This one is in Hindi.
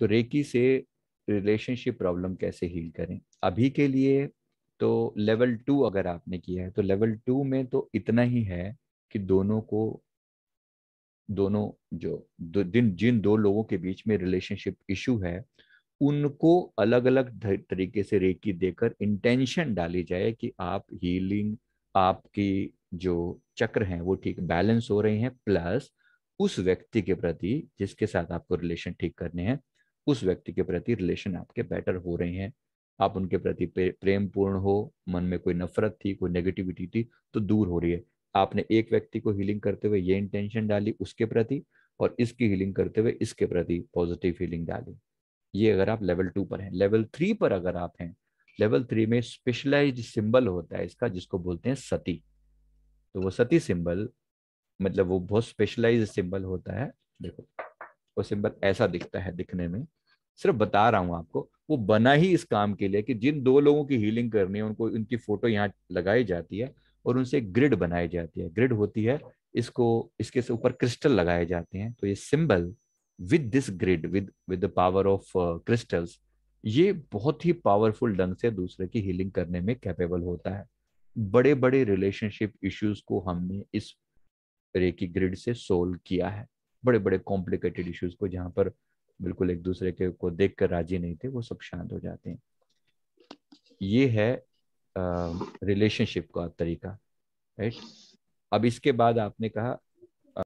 तो रेकी से रिलेशनशिप प्रॉब्लम कैसे हील करें अभी के लिए तो लेवल टू अगर आपने किया है तो लेवल टू में तो इतना ही है कि दोनों को दोनों जो दो, दिन जिन दो लोगों के बीच में रिलेशनशिप इशू है उनको अलग अलग तरीके से रेकी देकर इंटेंशन डाली जाए कि आप हीलिंग आपकी जो चक्र हैं वो ठीक बैलेंस हो रहे हैं प्लस उस व्यक्ति के प्रति जिसके साथ आपको रिलेशन ठीक करने हैं उस व्यक्ति के प्रति रिलेशन आपके बेटर हो रहे हैं आप उनके प्रति प्रेम पूर्ण हो मन में कोई नफरत थी कोई नेगेटिविटी थी तो दूर हो रही है आपने एक व्यक्ति को हीलिंग करते हुए ये इंटेंशन डाली उसके प्रति और इसकी हीलिंग करते हुए इसके प्रति पॉजिटिव हीलिंग डाली ये अगर आप लेवल टू पर हैं लेवल थ्री पर अगर आप हैं लेवल थ्री में स्पेशलाइज सिंबल होता है इसका जिसको बोलते हैं सती तो वो सती सिंबल मतलब वो बहुत स्पेशलाइज सिंबल होता है देखो वो सिंबल ऐसा दिखता है दिखने में सिर्फ बता रहा हूँ आपको वो बना ही इस काम के लिए कि जिन दो लोगों की हीलिंग करनी है उनको उनकी फोटो यहाँ लगाई जाती है और उनसे ग्रिड बनाई जाती है ग्रिड होती है इसको इसके ऊपर क्रिस्टल लगाए जाते हैं तो ये symbol with this grid with with the power of crystals ये बहुत ही पावरफुल ढंग से दूसरे की हीलिंग करने में कैपेबल होता है बड़े बड़े रिलेशनशिप इश्यूज को हमने इस रेकी ग्रिड से सोल्व किया है बड़े बड़े कॉम्प्लिकेटेड इश्यूज को जहां पर बिल्कुल एक दूसरे के को देख कर राजी नहीं थे वो सब शांत हो जाते हैं ये है रिलेशनशिप का तरीका राइट अब इसके बाद आपने कहा